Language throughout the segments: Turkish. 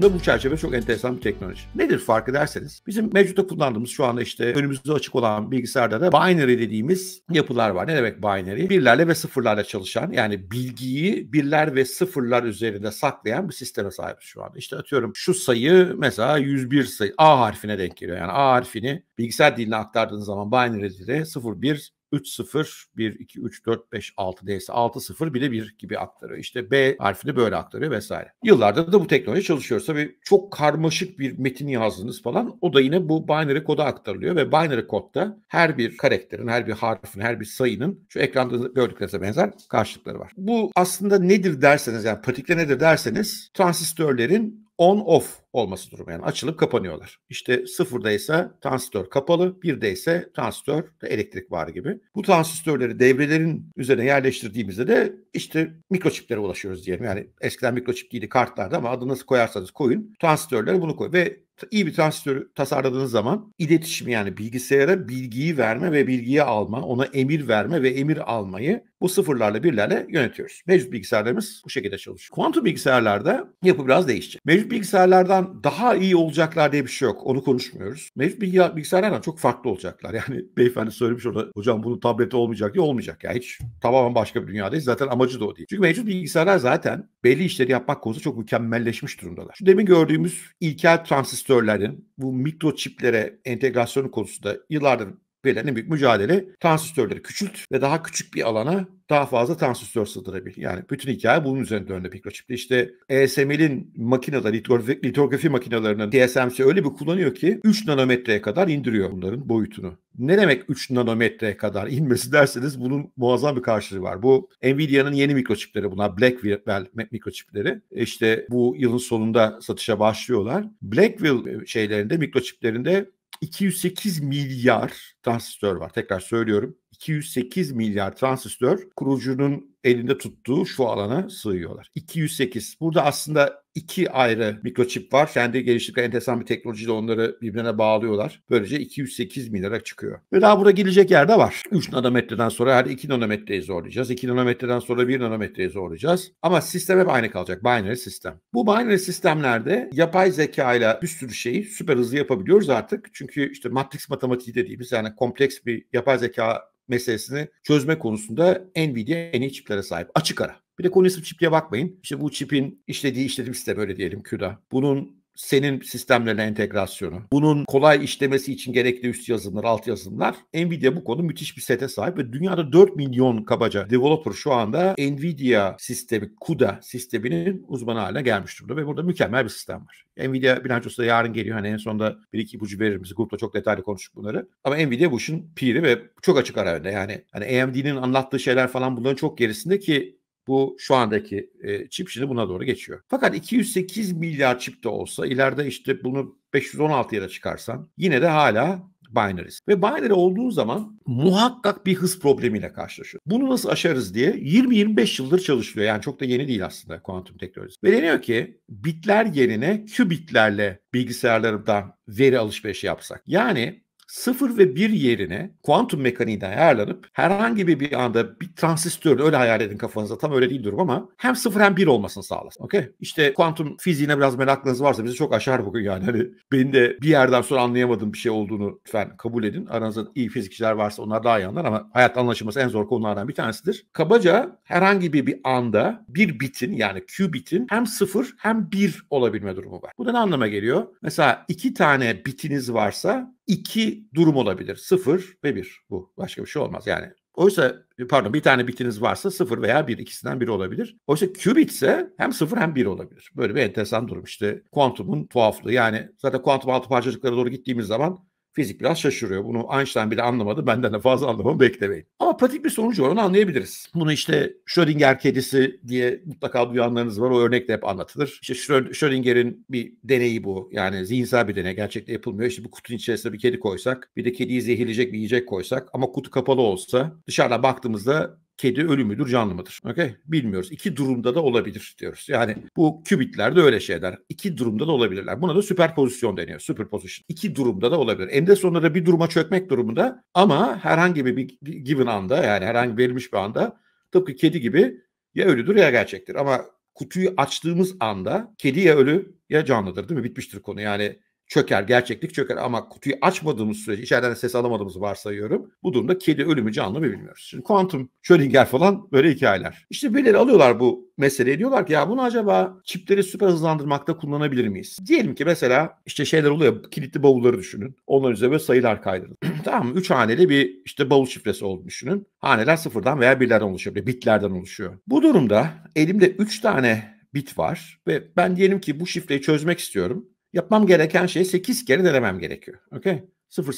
aslında bu çerçeve çok enteresan bir teknoloji. Nedir farkı derseniz bizim mevcutta kullandığımız şu anda işte önümüzde açık olan bilgisayarda da binary dediğimiz yapılar var. Ne demek binary? Birlerle ve sıfırlarla çalışan yani bilgiyi birler ve sıfırlar üzerinde saklayan bir sisteme sahibiz şu anda. İşte atıyorum şu sayı mesela 101 sayı A harfine denk geliyor. Yani A harfini bilgisayar diline aktardığınız zaman binary dili 01 3-0, 1-2-3-4-5-6 neyse 6-0 bile 1 gibi aktarıyor. İşte B harfini böyle aktarıyor vesaire. Yıllardır da bu teknoloji çalışıyoruz. Tabii çok karmaşık bir metin yazdınız falan. O da yine bu binary koda aktarılıyor ve binary kodda her bir karakterin, her bir harfin, her bir sayının şu ekranda gördüklerinize benzer karşılıkları var. Bu aslında nedir derseniz yani pratikte nedir derseniz transistörlerin on off olması durumu yani açılıp kapanıyorlar. İşte sıfırdaysa transistör kapalı, birdeyse transistör elektrik var gibi. Bu transistörleri devrelerin üzerine yerleştirdiğimizde de işte mikroçiplere ulaşıyoruz diyelim. Yani eskiden mikroçip değildi kartlarda ama adını nasıl koyarsanız koyun transistörlere bunu koy ve iyi bir transistör tasarladığınız zaman iletişim yani bilgisayara bilgiyi verme ve bilgiyi alma, ona emir verme ve emir almayı bu sıfırlarla birlerle yönetiyoruz. Mevcut bilgisayarlarımız bu şekilde çalışıyor. Kuantum bilgisayarlarda yapı biraz değişecek. Mevcut bilgisayarlardan daha iyi olacaklar diye bir şey yok. Onu konuşmuyoruz. Mevcut bilgisayarlardan çok farklı olacaklar. Yani beyefendi söylemiş orada hocam bunun tableti olmayacak diye olmayacak. Ya yani hiç tamamen başka bir dünyadayız. Zaten amacı da o değil. Çünkü mevcut bilgisayarlar zaten belli işleri yapmak konusunda çok mükemmelleşmiş durumdalar. Şu demin gördüğümüz ilkel transistörlerin bu mikro çiplere entegrasyonu konusunda yıllardır verilen en büyük mücadele transistörleri küçült ve daha küçük bir alana daha fazla transistör sığdırabil. Yani bütün hikaye bunun üzerine döndü mikroçipte. İşte ESML'in makineleri, litografi, litografi makinelerinin TSMC öyle bir kullanıyor ki 3 nanometreye kadar indiriyor bunların boyutunu. Ne demek 3 nanometreye kadar inmesi derseniz bunun muazzam bir karşılığı var. Bu Nvidia'nın yeni mikroçipleri bunlar Blackwell mikroçipleri. E işte bu yılın sonunda satışa başlıyorlar. Blackwell şeylerinde mikroçiplerinde 208 milyar transistör var. Tekrar söylüyorum. 208 milyar transistör kurucunun elinde tuttuğu şu alana sığıyorlar. 208. Burada aslında iki ayrı mikroçip var. Kendi geliştirdikleri enteresan bir teknolojiyle onları birbirine bağlıyorlar. Böylece 208 milyara çıkıyor. Ve daha burada gelecek yerde var. 3 nanometreden sonra her 2 nanometreyi zorlayacağız. 2 nanometreden sonra 1 nanometreyi zorlayacağız. Ama sistem hep aynı kalacak. Binary sistem. Bu binary sistemlerde yapay zeka ile bir sürü şeyi süper hızlı yapabiliyoruz artık. Çünkü işte matrix matematiği dediğimiz yani kompleks bir yapay zeka meselesini çözme konusunda Nvidia en iyi çiplere sahip. Açık ara. Bir de konu isim çipliğe bakmayın. İşte bu çipin işlediği işletim sistemi öyle diyelim CUDA. Bunun senin sistemlerine entegrasyonu, bunun kolay işlemesi için gerekli üst yazılımlar, alt yazılımlar. Nvidia bu konu müthiş bir sete sahip ve dünyada 4 milyon kabaca developer şu anda Nvidia sistemi, CUDA sisteminin uzmanı haline gelmiş durumda ve burada mükemmel bir sistem var. Nvidia bilançosu da yarın geliyor. Hani en sonunda bir iki ipucu veririz. Biz grupta çok detaylı konuştuk bunları. Ama Nvidia bu işin piri ve çok açık ara önde. Yani hani AMD'nin anlattığı şeyler falan bunların çok gerisinde ki bu şu andaki e, çip şimdi buna doğru geçiyor. Fakat 208 milyar çip de olsa ileride işte bunu 516 yere çıkarsan yine de hala binary. Ve binary olduğu zaman muhakkak bir hız problemiyle karşılaşıyor. Bunu nasıl aşarız diye 20-25 yıldır çalışılıyor. Yani çok da yeni değil aslında kuantum teknolojisi. Ve deniyor ki bitler yerine kübitlerle bilgisayarlardan veri alışverişi yapsak. Yani sıfır ve bir yerine kuantum mekaniğinden ayarlanıp herhangi bir, bir anda bir transistör öyle hayal edin kafanızda tam öyle değil durum ama hem sıfır hem bir olmasını sağlasın. Okey? İşte kuantum fiziğine biraz meraklınız varsa bizi çok aşar bugün yani. Hani benim de bir yerden sonra anlayamadığım bir şey olduğunu lütfen kabul edin. Aranızda iyi fizikçiler varsa onlar daha iyi anlar ama hayat anlaşılması en zor konulardan bir tanesidir. Kabaca herhangi bir, bir anda bir bitin yani Q bitin hem sıfır hem bir olabilme durumu var. Bu da ne anlama geliyor? Mesela iki tane bitiniz varsa iki durum olabilir. Sıfır ve bir. Bu başka bir şey olmaz. Yani Oysa pardon bir tane bitiniz varsa sıfır veya bir ikisinden biri olabilir. Oysa qubit ise hem sıfır hem bir olabilir. Böyle bir enteresan durum işte kuantumun tuhaflığı. Yani zaten kuantum altı parçacıklara doğru gittiğimiz zaman Fizik biraz şaşırıyor. Bunu Einstein bile anlamadı. Benden de fazla anlamamı beklemeyin. Ama pratik bir sonucu var. Onu anlayabiliriz. Bunu işte Schrödinger kedisi diye mutlaka duyanlarınız var. O örnek de hep anlatılır. İşte Schrödinger'in bir deneyi bu. Yani zihinsel bir deney. Gerçekte yapılmıyor. İşte bu kutunun içerisinde bir kedi koysak, bir de kediyi zehirleyecek bir yiyecek koysak ama kutu kapalı olsa dışarıda baktığımızda kedi ölü müdür canlı mıdır? Okay? Bilmiyoruz. İki durumda da olabilir diyoruz. Yani bu de öyle şeyler. İki durumda da olabilirler. Buna da süperpozisyon deniyor. Süperpozisyon. İki durumda da olabilir. Eninde sonunda da bir duruma çökmek durumunda ama herhangi bir given anda yani herhangi verilmiş bir anda tıpkı kedi gibi ya ölüdür ya gerçektir. Ama kutuyu açtığımız anda kedi ya ölü ya canlıdır değil mi? Bitmiştir konu. Yani çöker, gerçeklik çöker ama kutuyu açmadığımız sürece içeriden ses alamadığımızı varsayıyorum. Bu durumda kedi ölümü canlı mı bilmiyoruz. Şimdi kuantum, Schrödinger falan böyle hikayeler. İşte birileri alıyorlar bu meseleyi diyorlar ki ya bunu acaba çipleri süper hızlandırmakta kullanabilir miyiz? Diyelim ki mesela işte şeyler oluyor kilitli bavulları düşünün. Onların üzerine böyle sayılar kaydırın. tamam mı? Üç haneli bir işte bavul şifresi olduğunu düşünün. Haneler sıfırdan veya birlerden oluşuyor. Bitlerden oluşuyor. Bu durumda elimde üç tane bit var ve ben diyelim ki bu şifreyi çözmek istiyorum. Yapmam gereken şey 8 kere denemem gerekiyor. Okay? 000,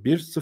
001,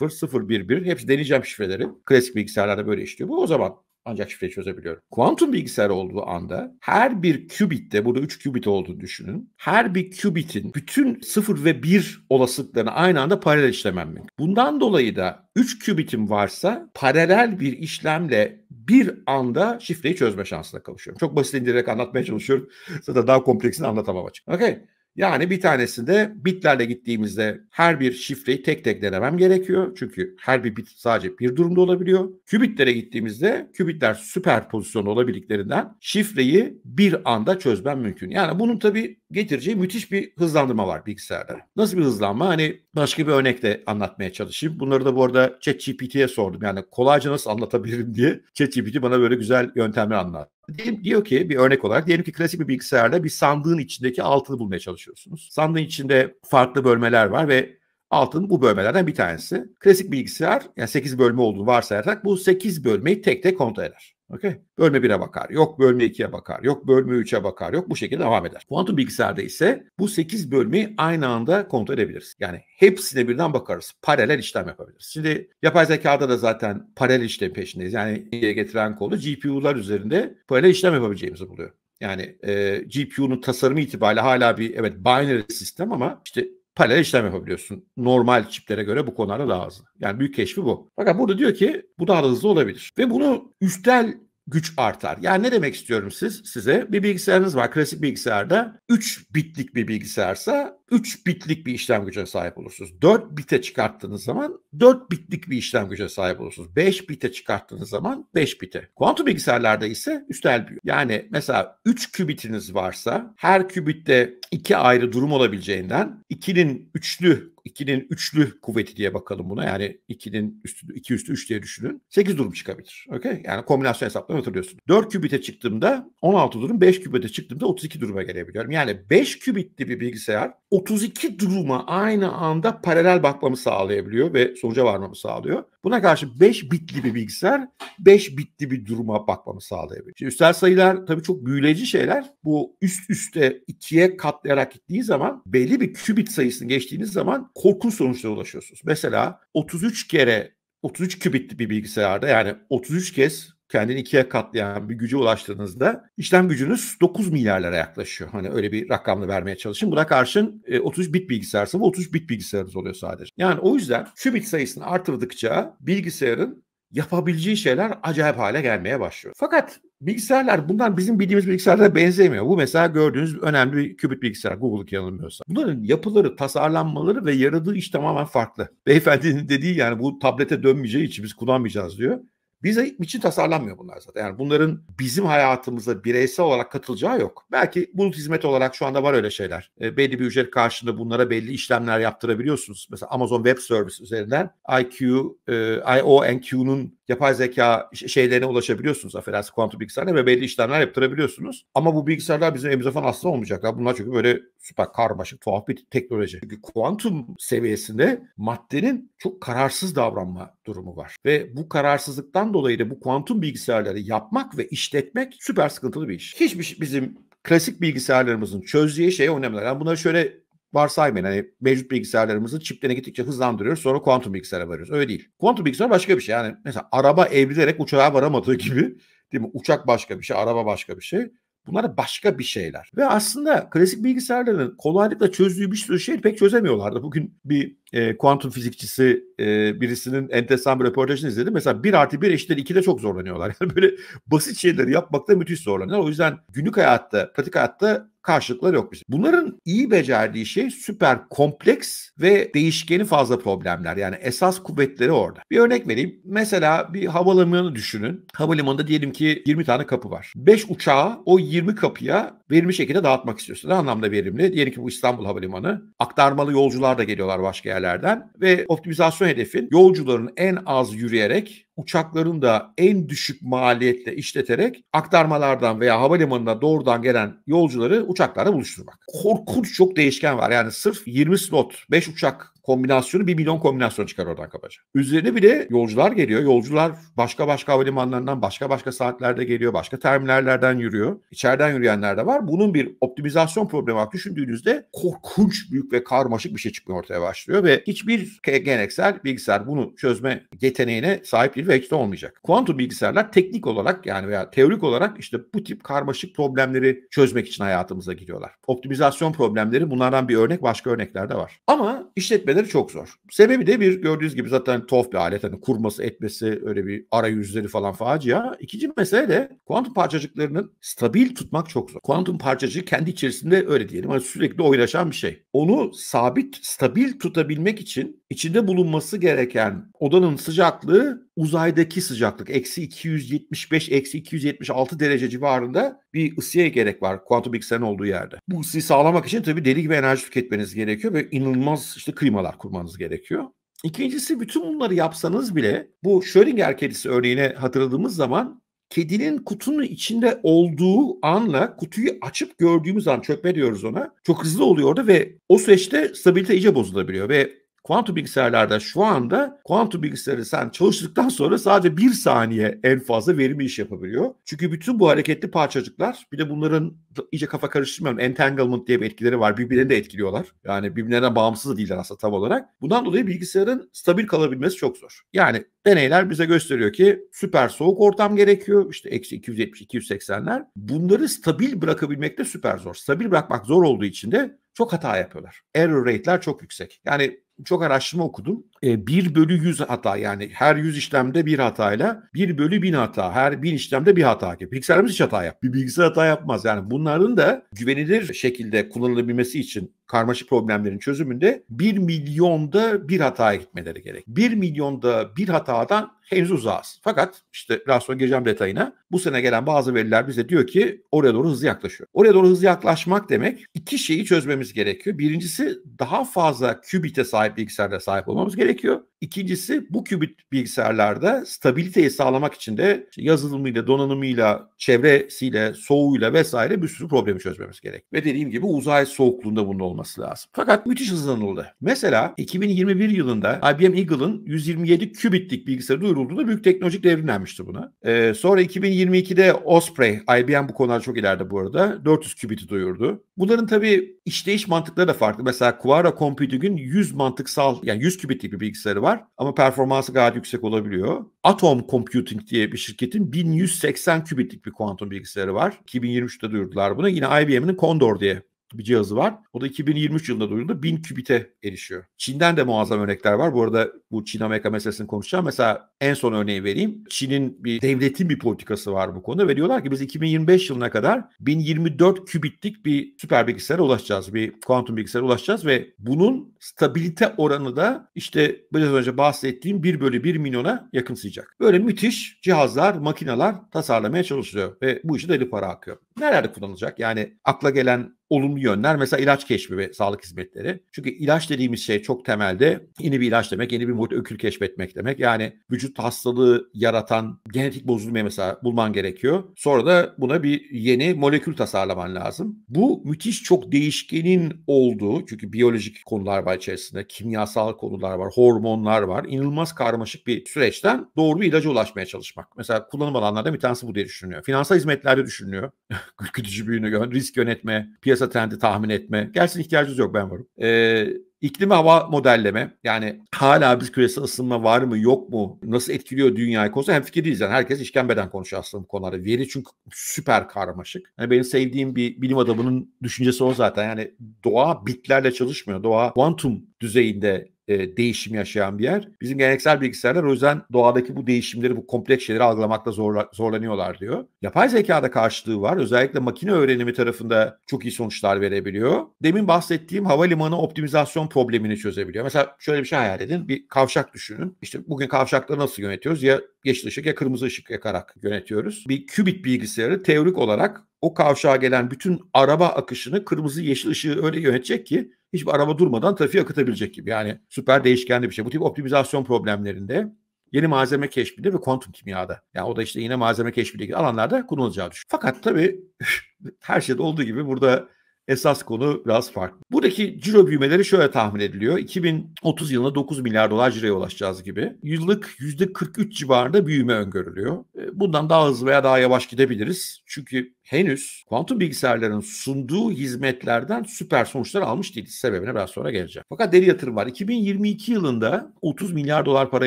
010, 011 hepsi deneyeceğim şifreleri. Klasik bilgisayarlarda böyle işliyor. Bu o zaman ancak şifreyi çözebiliyorum. Kuantum bilgisayar olduğu anda her bir qubit'te burada 3 qubit olduğunu düşünün. Her bir qubit'in bütün 0 ve 1 olasılıklarını aynı anda paralel işlemem mümkün. Bundan dolayı da 3 qubit'im varsa paralel bir işlemle bir anda şifreyi çözme şansına kavuşuyorum. Çok basit indirerek anlatmaya çalışıyorum. Zaten daha kompleksini anlatamam açık. Okay. Yani bir tanesinde bitlerle gittiğimizde her bir şifreyi tek tek denemem gerekiyor. Çünkü her bir bit sadece bir durumda olabiliyor. Kübitlere gittiğimizde kübitler süper pozisyon olabildiklerinden şifreyi bir anda çözmem mümkün. Yani bunun tabii getireceği müthiş bir hızlandırma var bilgisayarda. Nasıl bir hızlanma? Hani başka bir örnekle anlatmaya çalışayım. Bunları da bu arada ChatGPT'ye sordum. Yani kolayca nasıl anlatabilirim diye ChatGPT bana böyle güzel yöntemler anlattı. Diyelim, diyor ki bir örnek olarak diyelim ki klasik bir bilgisayarda bir sandığın içindeki altını bulmaya çalışıyorsunuz. Sandığın içinde farklı bölmeler var ve altın bu bölmelerden bir tanesi. Klasik bilgisayar yani 8 bölme olduğunu varsayarak bu 8 bölmeyi tek tek kontrol eder. Okay. Bölme 1'e bakar, yok bölme 2'ye bakar, yok bölme 3'e bakar, yok bu şekilde devam eder. Kuantum bilgisayarda ise bu 8 bölmeyi aynı anda kontrol edebiliriz. Yani hepsine birden bakarız. Paralel işlem yapabiliriz. Şimdi yapay zekada da zaten paralel işlem peşindeyiz. Yani getiren kolu GPU'lar üzerinde paralel işlem yapabileceğimizi buluyor. Yani e, GPU'nun tasarımı itibariyle hala bir evet binary sistem ama işte paralel işlem yapabiliyorsun. Normal çiplere göre bu konularda daha hızlı. Yani büyük keşfi bu. Fakat burada diyor ki bu daha da hızlı olabilir. Ve bunu üstel güç artar. Yani ne demek istiyorum siz size? Bir bilgisayarınız var. Klasik bilgisayarda 3 bitlik bir bilgisayarsa 3 bitlik bir işlem gücüne sahip olursunuz. 4 bite çıkarttığınız zaman 4 bitlik bir işlem gücüne sahip olursunuz. 5 bite çıkarttığınız zaman 5 bite. Kuantum bilgisayarlarda ise üstel büyüyor. Yani mesela 3 kübitiniz varsa her kübitte iki ayrı durum olabileceğinden 2'nin üçlü 2'nin üçlü kuvveti diye bakalım buna. Yani 2'nin üstü, 2 üstü 3 diye düşünün. 8 durum çıkabilir. Okay? Yani kombinasyon hesaplarını hatırlıyorsun. 4 kübite çıktığımda 16 durum, 5 kübite çıktığımda 32 duruma gelebiliyorum. Yani 5 kübitli bir bilgisayar 32 duruma aynı anda paralel bakmamı sağlayabiliyor ve sonuca varmamı sağlıyor. Buna karşı 5 bitli bir bilgisayar 5 bitli bir duruma bakmamı sağlayabiliyor. Şimdi üstel sayılar tabii çok büyüleyici şeyler. Bu üst üste ikiye katlayarak gittiği zaman belli bir kübit sayısını geçtiğiniz zaman korkunç sonuçlara ulaşıyorsunuz. Mesela 33 kere 33 kübitli bir bilgisayarda yani 33 kez kendini ikiye katlayan bir güce ulaştığınızda işlem gücünüz 9 milyarlara yaklaşıyor. Hani öyle bir rakamla vermeye çalışın. Buna karşın 30 e, bit bilgisayar sınıfı 30 bit bilgisayarınız oluyor sadece. Yani o yüzden şu bit sayısını artırdıkça bilgisayarın yapabileceği şeyler acayip hale gelmeye başlıyor. Fakat bilgisayarlar bundan bizim bildiğimiz bilgisayarlara benzemiyor. Bu mesela gördüğünüz önemli bir kübit bilgisayar Google yanılmıyorsa. Bunların yapıları, tasarlanmaları ve yaradığı iş tamamen farklı. Beyefendinin dediği yani bu tablete dönmeyeceği için biz kullanmayacağız diyor. Bize için tasarlanmıyor bunlar zaten. Yani bunların bizim hayatımıza bireysel olarak katılacağı yok. Belki bulut hizmet olarak şu anda var öyle şeyler. E, belli bir ücret karşılığında bunlara belli işlemler yaptırabiliyorsunuz. Mesela Amazon Web Service üzerinden IQ, e, IONQ'nun yapay zeka şeylerine ulaşabiliyorsunuz affedersiniz kuantum bilgisayarına ve belli işlemler yaptırabiliyorsunuz. Ama bu bilgisayarlar bizim elimize falan asla olmayacaklar. Bunlar çünkü böyle süper karmaşık tuhaf bir teknoloji. Çünkü kuantum seviyesinde maddenin çok kararsız davranma durumu var. Ve bu kararsızlıktan dolayı da bu kuantum bilgisayarları yapmak ve işletmek süper sıkıntılı bir iş. Hiçbir bizim klasik bilgisayarlarımızın çözdüğü şey önemli. Yani bunları şöyle varsaymayın. Hani mevcut bilgisayarlarımızın çiplerine gittikçe hızlandırıyoruz sonra kuantum bilgisayara varıyoruz. Öyle değil. Kuantum bilgisayar başka bir şey. Yani mesela araba evrilerek uçağa varamadığı gibi değil mi? Uçak başka bir şey, araba başka bir şey. Bunlar başka bir şeyler. Ve aslında klasik bilgisayarların kolaylıkla çözdüğü bir sürü şey pek çözemiyorlardı. Bugün bir e, kuantum fizikçisi e, birisinin enteresan bir röportajını izledim. Mesela 1 artı 1 eşittir 2'de çok zorlanıyorlar. Yani böyle basit şeyleri yapmakta müthiş zorlanıyorlar. O yüzden günlük hayatta, pratik hayatta karşılıkları yok. Bunların iyi becerdiği şey süper kompleks ve değişkeni fazla problemler. Yani esas kuvvetleri orada. Bir örnek vereyim. Mesela bir havalimanı düşünün. Havalimanında diyelim ki 20 tane kapı var. 5 uçağı o 20 kapıya verimli şekilde dağıtmak istiyorsun. Ne anlamda verimli? Diyelim ki bu İstanbul Havalimanı. Aktarmalı yolcular da geliyorlar başka yerlerden ve optimizasyon hedefin yolcuların en az yürüyerek uçakların da en düşük maliyetle işleterek aktarmalardan veya havalimanına doğrudan gelen yolcuları uçaklarla buluşturmak. Korkunç çok değişken var. Yani sırf 20 slot, 5 uçak kombinasyonu 1 milyon kombinasyon çıkar oradan kabaca. Üzerine bir de yolcular geliyor. Yolcular başka başka havalimanlarından başka başka saatlerde geliyor. Başka terminallerden yürüyor. İçeriden yürüyenler de var. Bunun bir optimizasyon problemi olarak düşündüğünüzde korkunç büyük ve karmaşık bir şey çıkmaya ortaya başlıyor ve hiçbir geleneksel bilgisayar bunu çözme yeteneğine sahip değil ve hiç de olmayacak. Kuantum bilgisayarlar teknik olarak yani veya teorik olarak işte bu tip karmaşık problemleri çözmek için hayatımıza giriyorlar. Optimizasyon problemleri bunlardan bir örnek başka örnekler de var. Ama işletme üretmeleri çok zor. Sebebi de bir gördüğünüz gibi zaten tuhaf bir alet. Hani kurması etmesi öyle bir ara yüzleri falan facia. İkinci mesele de kuantum parçacıklarının stabil tutmak çok zor. Kuantum parçacığı kendi içerisinde öyle diyelim. Hani sürekli oynaşan bir şey. Onu sabit, stabil tutabilmek için içinde bulunması gereken odanın sıcaklığı uzaydaki sıcaklık eksi 275 eksi 276 derece civarında bir ısıya gerek var kuantum bilgisayarın olduğu yerde. Bu ısıyı sağlamak için tabii deli gibi enerji tüketmeniz gerekiyor ve inanılmaz işte klimalar kurmanız gerekiyor. İkincisi bütün bunları yapsanız bile bu Schrödinger kedisi örneğine hatırladığımız zaman kedinin kutunun içinde olduğu anla kutuyu açıp gördüğümüz an çökme diyoruz ona. Çok hızlı oluyor orada ve o süreçte stabilite iyice bozulabiliyor ve Kuantum bilgisayarlarda şu anda kuantum bilgisayarı sen çalıştıktan sonra sadece bir saniye en fazla verimli iş yapabiliyor. Çünkü bütün bu hareketli parçacıklar bir de bunların iyice kafa karıştırmıyorum entanglement diye bir etkileri var. Birbirlerini de etkiliyorlar. Yani birbirlerine bağımsız değiller aslında tam olarak. Bundan dolayı bilgisayarın stabil kalabilmesi çok zor. Yani deneyler bize gösteriyor ki süper soğuk ortam gerekiyor. İşte eksi 270-280'ler. Bunları stabil bırakabilmek de süper zor. Stabil bırakmak zor olduğu için de çok hata yapıyorlar. Error rate'ler çok yüksek. Yani çok araştırma okudum. 1 e, bölü 100 hata yani her 100 işlemde bir hatayla 1 bölü 1000 hata her 1000 işlemde bir hata. Bilgisayarımız hiç hata yap. Bir bilgisayar hata yapmaz. Yani bunların da güvenilir şekilde kullanılabilmesi için karmaşık problemlerin çözümünde 1 milyonda bir hataya gitmeleri gerek. 1 milyonda bir hatadan henüz uzağız. Fakat işte biraz sonra gireceğim detayına. Bu sene gelen bazı veriler bize diyor ki oraya doğru hızlı yaklaşıyor. Oraya doğru hızlı yaklaşmak demek iki şeyi çözmemiz gerekiyor. Birincisi daha fazla qubit'e sahip bilgisayarda sahip olmamız gerekiyor gerekiyor. İkincisi bu kübit bilgisayarlarda stabiliteyi sağlamak için de yazılımıyla, donanımıyla, çevresiyle, soğuğuyla vesaire bir sürü problemi çözmemiz gerek. Ve dediğim gibi uzay soğukluğunda bunun olması lazım. Fakat müthiş hızlanıldı. Mesela 2021 yılında IBM Eagle'ın 127 kübitlik bilgisayarı duyurulduğunda büyük teknolojik devrim buna. Ee, sonra 2022'de Osprey, IBM bu konular çok ileride bu arada, 400 kübiti duyurdu. Bunların tabii işleyiş mantıkları da farklı. Mesela Quora Computing'in 100 mantıksal yani 100 kübitlik bir bilgisayarı var ama performansı gayet yüksek olabiliyor. Atom Computing diye bir şirketin 1180 qubitlik bir kuantum bilgisayarı var. 2023'te duyurdular bunu. Yine IBM'in Condor diye bir cihazı var. O da 2023 yılında duyuruldu. 1000 kübite erişiyor. Çin'den de muazzam örnekler var. Bu arada bu Çin-Amerika meselesini konuşacağım. Mesela en son örneği vereyim. Çin'in bir devletin bir politikası var bu konuda ve diyorlar ki biz 2025 yılına kadar 1024 kübitlik bir süper bilgisayara ulaşacağız. Bir kuantum bilgisayara ulaşacağız ve bunun stabilite oranı da işte biraz önce bahsettiğim 1 bölü 1 milyona yakın yakınsayacak. Böyle müthiş cihazlar, makineler tasarlamaya çalışılıyor ve bu işi deli para akıyor. Nerelerde kullanılacak? Yani akla gelen olumlu yönler. Mesela ilaç keşfi ve sağlık hizmetleri. Çünkü ilaç dediğimiz şey çok temelde yeni bir ilaç demek, yeni bir molekül keşfetmek demek. Yani vücut hastalığı yaratan genetik bozulmayı mesela bulman gerekiyor. Sonra da buna bir yeni molekül tasarlaman lazım. Bu müthiş çok değişkenin olduğu çünkü biyolojik konular var içerisinde, kimyasal konular var, hormonlar var. İnanılmaz karmaşık bir süreçten doğru bir ilaca ulaşmaya çalışmak. Mesela kullanım alanlardan bir tanesi bu diye düşünülüyor. Finansal hizmetlerde düşünülüyor. Kütücü büyüğünü risk yönetme, piyasa piyasa trendi tahmin etme. Gelsin ihtiyacımız yok ben varım. Ee, İklimi hava modelleme yani hala bir küresel ısınma var mı yok mu nasıl etkiliyor dünyayı konusu hem fikir değiliz. Yani herkes işkembeden konuşuyor aslında bu konularda. Veri çünkü süper karmaşık. Yani benim sevdiğim bir bilim adamının düşüncesi o zaten. Yani doğa bitlerle çalışmıyor. Doğa kuantum düzeyinde e, değişim yaşayan bir yer. Bizim geleneksel bilgisayarlar o yüzden doğadaki bu değişimleri, bu kompleks şeyleri algılamakta zorla, zorlanıyorlar diyor. Yapay zekada karşılığı var. Özellikle makine öğrenimi tarafında çok iyi sonuçlar verebiliyor. Demin bahsettiğim havalimanı optimizasyon problemini çözebiliyor. Mesela şöyle bir şey hayal edin. Bir kavşak düşünün. İşte bugün kavşakları nasıl yönetiyoruz? Ya yeşil ışık ya kırmızı ışık yakarak yönetiyoruz. Bir kübit bilgisayarı teorik olarak o kavşağa gelen bütün araba akışını kırmızı yeşil ışığı öyle yönetecek ki hiçbir araba durmadan trafiği akıtabilecek gibi. Yani süper değişkenli bir şey. Bu tip optimizasyon problemlerinde yeni malzeme keşfinde ve kuantum kimyada. Yani o da işte yine malzeme keşfiyle ilgili alanlarda kullanılacağı düşün. Fakat tabii her şeyde olduğu gibi burada esas konu biraz farklı. Buradaki ciro büyümeleri şöyle tahmin ediliyor. 2030 yılında 9 milyar dolar ciroya ulaşacağız gibi. Yıllık %43 civarında büyüme öngörülüyor. E, bundan daha hızlı veya daha yavaş gidebiliriz. Çünkü henüz kuantum bilgisayarların sunduğu hizmetlerden süper sonuçlar almış değil. Sebebine biraz sonra geleceğim. Fakat deli yatırım var. 2022 yılında 30 milyar dolar para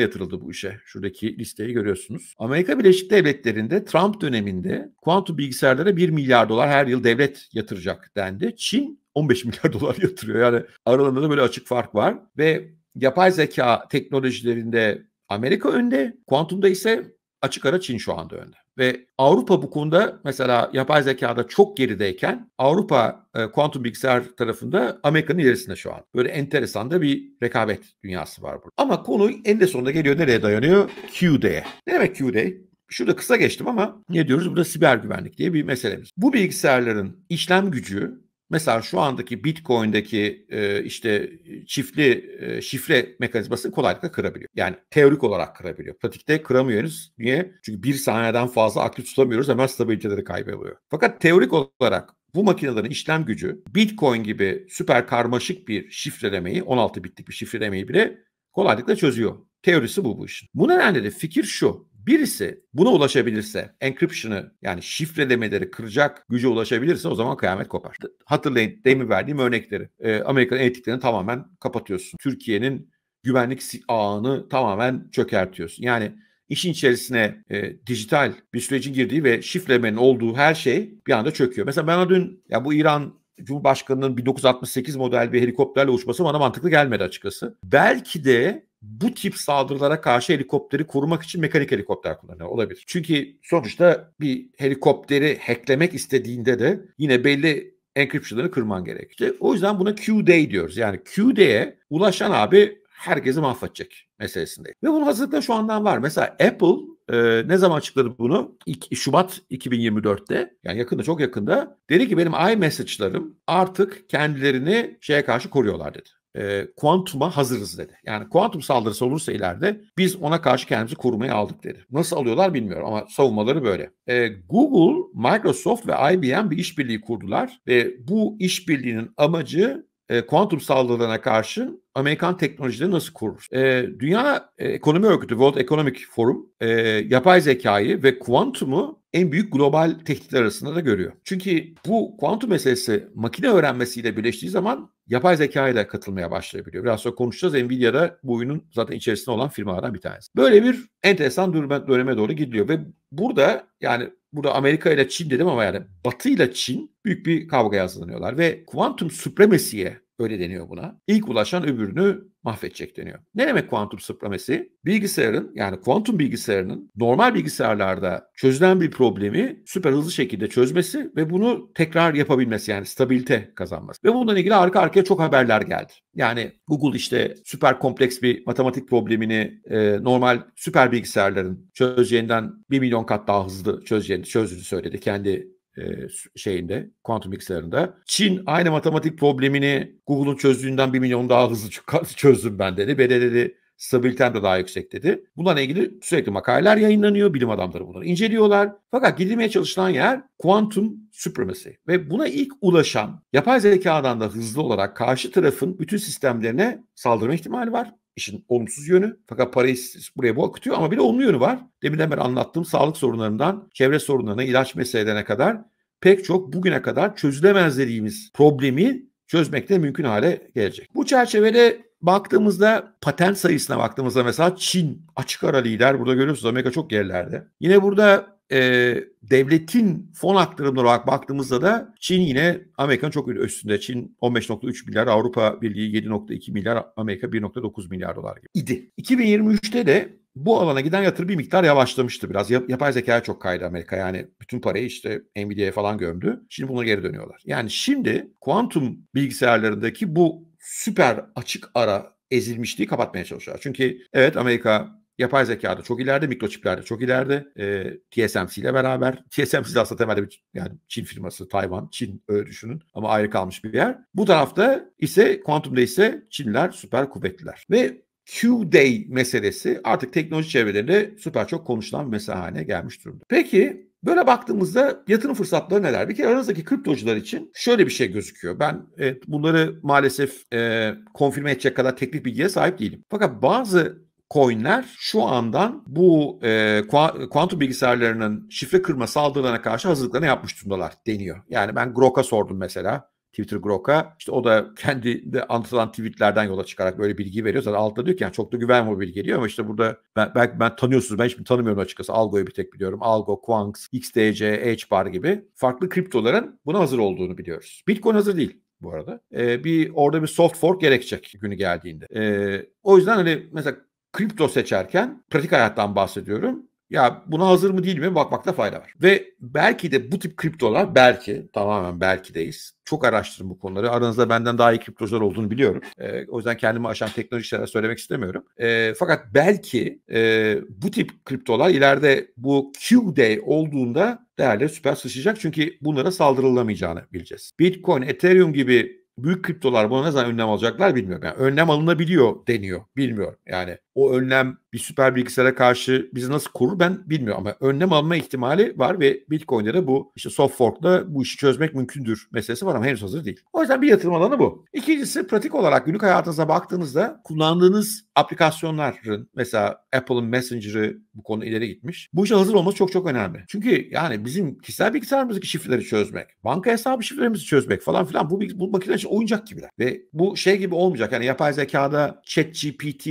yatırıldı bu işe. Şuradaki listeyi görüyorsunuz. Amerika Birleşik Devletleri'nde Trump döneminde kuantum bilgisayarlara 1 milyar dolar her yıl devlet yatıracak dendi. Çin 15 milyar dolar yatırıyor. Yani aralarında da böyle açık fark var ve yapay zeka teknolojilerinde Amerika önde, kuantumda ise açık ara Çin şu anda önde. Ve Avrupa bu konuda mesela yapay zekada çok gerideyken Avrupa e, kuantum bilgisayar tarafında Amerika'nın ilerisinde şu an. Böyle enteresan da bir rekabet dünyası var burada. Ama konu en de sonunda geliyor nereye dayanıyor? Q-Day'e. Ne demek Q-Day? Şurada kısa geçtim ama ne diyoruz? Burada siber güvenlik diye bir meselemiz. Bu bilgisayarların işlem gücü Mesela şu andaki Bitcoin'deki e, işte çiftli e, şifre mekanizmasını kolaylıkla kırabiliyor. Yani teorik olarak kırabiliyor. Pratikte kıramıyoruz. Niye? Çünkü bir saniyeden fazla aktif tutamıyoruz. Hemen stabiliteleri kaybediyor. Fakat teorik olarak bu makinelerin işlem gücü Bitcoin gibi süper karmaşık bir şifrelemeyi, 16 bitlik bir şifrelemeyi bile kolaylıkla çözüyor. Teorisi bu bu işin. Bu nedenle de fikir şu. Birisi buna ulaşabilirse, encryption'ı yani şifrelemeleri kıracak güce ulaşabilirse o zaman kıyamet kopar. Hatırlayın demin verdiğim örnekleri. E, Amerika'nın etiklerini tamamen kapatıyorsun. Türkiye'nin güvenlik ağını tamamen çökertiyorsun. Yani işin içerisine e, dijital bir sürecin girdiği ve şifrelemenin olduğu her şey bir anda çöküyor. Mesela ben dün ya bu İran Cumhurbaşkanı'nın 1968 model bir helikopterle uçması bana mantıklı gelmedi açıkçası. Belki de bu tip saldırılara karşı helikopteri korumak için mekanik helikopter kullanıyor olabilir. Çünkü sonuçta bir helikopteri hacklemek istediğinde de yine belli encryption'ları kırman gerek. İşte o yüzden buna Q-Day diyoruz. Yani Q-Day'e ulaşan abi herkesi mahvedecek meselesinde. Ve bunun hazırlıkları şu andan var. Mesela Apple e, ne zaman açıkladı bunu? İk, Şubat 2024'te yani yakında çok yakında dedi ki benim iMessage'larım artık kendilerini şeye karşı koruyorlar dedi e, kuantuma hazırız dedi. Yani kuantum saldırısı olursa ileride biz ona karşı kendimizi korumaya aldık dedi. Nasıl alıyorlar bilmiyorum ama savunmaları böyle. E, Google, Microsoft ve IBM bir işbirliği kurdular ve bu işbirliğinin amacı e, kuantum saldırılarına karşı Amerikan teknolojileri nasıl kurur? E, Dünya Ekonomi Örgütü World Economic Forum e, yapay zekayı ve kuantumu en büyük global tehditler arasında da görüyor. Çünkü bu kuantum meselesi makine öğrenmesiyle birleştiği zaman yapay zeka ile katılmaya başlayabiliyor. Biraz sonra konuşacağız. Nvidia'da bu oyunun zaten içerisinde olan firmalardan bir tanesi. Böyle bir enteresan döneme doğru gidiyor ve burada yani burada Amerika ile Çin dedim ama yani Batı ile Çin büyük bir kavga hazırlanıyorlar ve kuantum supremasiye Öyle deniyor buna. İlk ulaşan öbürünü mahvedecek deniyor. Ne demek kuantum supremesi? Bilgisayarın yani kuantum bilgisayarının normal bilgisayarlarda çözülen bir problemi süper hızlı şekilde çözmesi ve bunu tekrar yapabilmesi yani stabilite kazanması. Ve bundan ilgili arka arkaya çok haberler geldi. Yani Google işte süper kompleks bir matematik problemini e, normal süper bilgisayarların çözeceğinden bir milyon kat daha hızlı çözeceğini çözdüğünü söyledi kendi e, şeyinde kuantum bilgisayarında. Çin aynı matematik problemini Google'un çözdüğünden bir milyon daha hızlı çözdüm ben dedi. Ve dedi stabilitem de daha yüksek dedi. Bununla ilgili sürekli makaleler yayınlanıyor. Bilim adamları bunları inceliyorlar. Fakat gidilmeye çalışılan yer kuantum supremacy. Ve buna ilk ulaşan yapay zekadan da hızlı olarak karşı tarafın bütün sistemlerine saldırma ihtimali var işin olumsuz yönü. Fakat parayı buraya bu akıtıyor ama bir de olumlu yönü var. Deminden beri anlattığım sağlık sorunlarından çevre sorunlarına, ilaç meselelerine kadar pek çok bugüne kadar çözülemez dediğimiz problemi çözmek de mümkün hale gelecek. Bu çerçevede baktığımızda patent sayısına baktığımızda mesela Çin açık ara lider. Burada görüyorsunuz Amerika çok gerilerde. Yine burada e, devletin fon aktarımları olarak baktığımızda da Çin yine Amerika'nın çok üstünde. Çin 15.3 milyar, Avrupa Birliği 7.2 milyar, Amerika 1.9 milyar dolar gibi idi. 2023'te de bu alana giden yatırım bir miktar yavaşlamıştı biraz. yapay zekaya çok kaydı Amerika. Yani bütün parayı işte Nvidia'ya falan gömdü. Şimdi buna geri dönüyorlar. Yani şimdi kuantum bilgisayarlarındaki bu süper açık ara ezilmişliği kapatmaya çalışıyorlar. Çünkü evet Amerika Yapay zekada çok ileride, mikroçiplerde çok ileride. E, ee, TSMC ile beraber. TSMC de aslında temelde bir yani Çin firması, Tayvan, Çin öyle düşünün ama ayrı kalmış bir yer. Bu tarafta ise kuantumda ise Çinler süper kuvvetliler. Ve Q-Day meselesi artık teknoloji çevrelerinde süper çok konuşulan bir mesele haline gelmiş durumda. Peki Böyle baktığımızda yatırım fırsatları neler? Bir kere aranızdaki kriptocular için şöyle bir şey gözüküyor. Ben evet, bunları maalesef e, konfirme edecek kadar teknik bilgiye sahip değilim. Fakat bazı coinler şu andan bu e, kuantum bilgisayarlarının şifre kırma saldırılarına karşı hazırlıklarını yapmış durumdalar deniyor. Yani ben Grok'a sordum mesela. Twitter Grok'a işte o da kendi de anlatılan tweetlerden yola çıkarak böyle bilgi veriyor. Zaten altta diyor ki yani çok da güvenme bir bilgi geliyor ama işte burada ben, belki ben tanıyorsunuz ben hiçbir tanımıyorum açıkçası. Algo'yu bir tek biliyorum. Algo, Quanx, XDC, HBAR gibi farklı kriptoların buna hazır olduğunu biliyoruz. Bitcoin hazır değil bu arada. Ee, bir orada bir soft fork gerekecek günü geldiğinde. Ee, o yüzden hani mesela kripto seçerken pratik hayattan bahsediyorum. Ya buna hazır mı değil mi bakmakta fayda var. Ve belki de bu tip kriptolar belki tamamen belki deyiz. Çok araştırın bu konuları. Aranızda benden daha iyi kriptocular olduğunu biliyorum. E, o yüzden kendimi aşan teknolojik şeyler söylemek istemiyorum. E, fakat belki e, bu tip kriptolar ileride bu Q-Day olduğunda değerleri süper sıçrayacak. Çünkü bunlara saldırılamayacağını bileceğiz. Bitcoin, Ethereum gibi büyük kriptolar buna ne zaman önlem alacaklar bilmiyorum. Yani önlem alınabiliyor deniyor. Bilmiyorum. Yani o önlem bir süper bilgisayara karşı bizi nasıl korur ben bilmiyorum ama önlem alma ihtimali var ve Bitcoin'de de bu işte soft fork'la bu işi çözmek mümkündür meselesi var ama henüz hazır değil. O yüzden bir yatırım alanı bu. İkincisi pratik olarak günlük hayatınıza baktığınızda kullandığınız aplikasyonların mesela Apple'ın Messenger'ı bu konu ileri gitmiş. Bu işe hazır olması çok çok önemli. Çünkü yani bizim kişisel bilgisayarımızdaki şifreleri çözmek, banka hesabı şifrelerimizi çözmek falan filan bu, bu makine için oyuncak gibiler. Ve bu şey gibi olmayacak. Yani yapay zekada chat GPT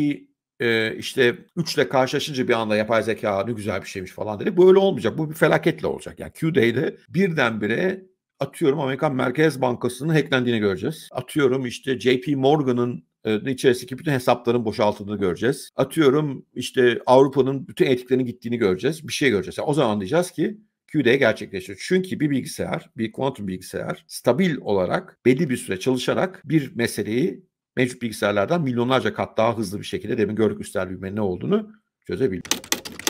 e, işte üçle karşılaşınca bir anda yapay zeka ne güzel bir şeymiş falan dedi. Bu öyle olmayacak. Bu bir felaketle olacak. Yani Q-Day'de birdenbire atıyorum Amerikan Merkez Bankası'nın hacklendiğini göreceğiz. Atıyorum işte JP Morgan'ın içerisindeki bütün hesapların boşaltıldığını göreceğiz. Atıyorum işte Avrupa'nın bütün etiklerinin gittiğini göreceğiz. Bir şey göreceğiz. Yani o zaman diyeceğiz ki Q'de gerçekleşiyor. Çünkü bir bilgisayar, bir kuantum bilgisayar stabil olarak belli bir süre çalışarak bir meseleyi mevcut bilgisayarlardan milyonlarca kat daha hızlı bir şekilde demin gördük üstel büyümenin ne olduğunu çözebildik.